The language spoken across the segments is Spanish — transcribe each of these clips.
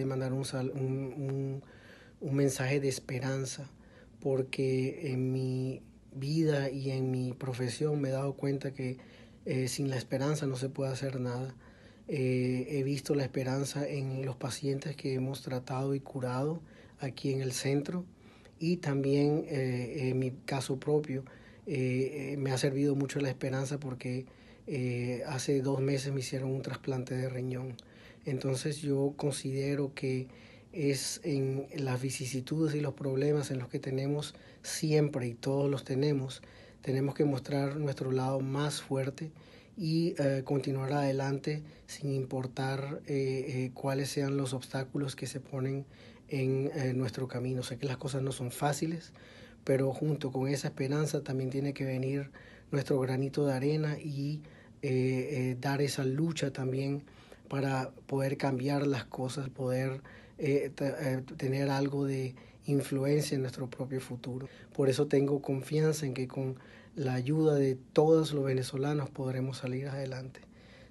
de mandar un, mensaje de esperanza, porque en mi vida y en mi profesión me he dado cuenta que eh, sin la esperanza no se puede hacer nada. Eh, he visto la esperanza en los pacientes que hemos tratado y curado aquí en el centro y también eh, en mi caso propio me ha servido mucho la esperanza porque hace dos meses me hicieron un trasplante de riñón. Entonces yo considero que es en las vicisitudes y los problemas en los que tenemos siempre y todos los tenemos, tenemos que mostrar nuestro lado más fuerte y eh, continuar adelante sin importar eh, eh, cuáles sean los obstáculos que se ponen en nuestro camino. Sé que las cosas no son fáciles, pero junto con esa esperanza también tiene que venir nuestro granito de arena y dar esa lucha también para poder cambiar las cosas, poder eh, eh, tener algo de influencia en nuestro propio futuro. Por eso tengo confianza en que con la ayuda de todos los venezolanos podremos salir adelante.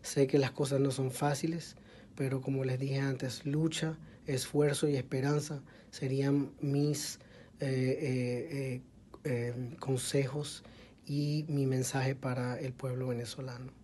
Sé que las cosas no son fáciles, pero como les dije antes, lucha, esfuerzo y esperanza serían mis eh, consejos y mi mensaje para el pueblo venezolano.